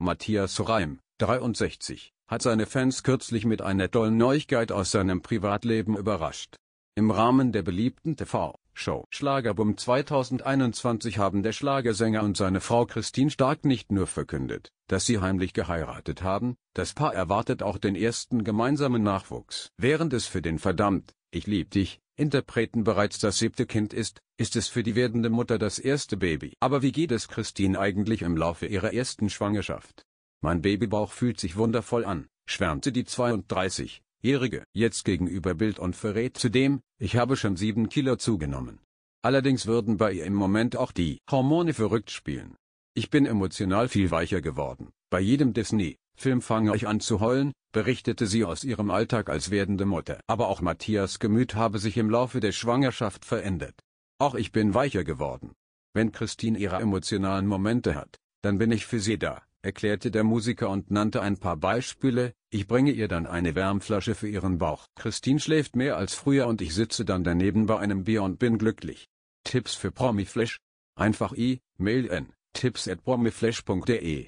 Matthias Reim, 63, hat seine Fans kürzlich mit einer tollen Neuigkeit aus seinem Privatleben überrascht. Im Rahmen der beliebten TV Show. Schlagerbum 2021 haben der Schlagersänger und seine Frau Christine Stark nicht nur verkündet, dass sie heimlich geheiratet haben, das Paar erwartet auch den ersten gemeinsamen Nachwuchs. Während es für den verdammt, ich lieb dich, Interpreten bereits das siebte Kind ist, ist es für die werdende Mutter das erste Baby. Aber wie geht es Christine eigentlich im Laufe ihrer ersten Schwangerschaft? Mein Babybauch fühlt sich wundervoll an, schwärmte die 32 Jährige jetzt gegenüber Bild und verrät zudem, ich habe schon 7 Kilo zugenommen. Allerdings würden bei ihr im Moment auch die Hormone verrückt spielen. Ich bin emotional viel weicher geworden. Bei jedem Disney-Film fange ich an zu heulen, berichtete sie aus ihrem Alltag als werdende Mutter. Aber auch Matthias Gemüt habe sich im Laufe der Schwangerschaft verändert. Auch ich bin weicher geworden. Wenn Christine ihre emotionalen Momente hat, dann bin ich für sie da erklärte der Musiker und nannte ein paar Beispiele, ich bringe ihr dann eine Wärmflasche für ihren Bauch. Christine schläft mehr als früher und ich sitze dann daneben bei einem Bier und bin glücklich. Tipps für Promiflash? Einfach i, mail n, tipps at promiflash.de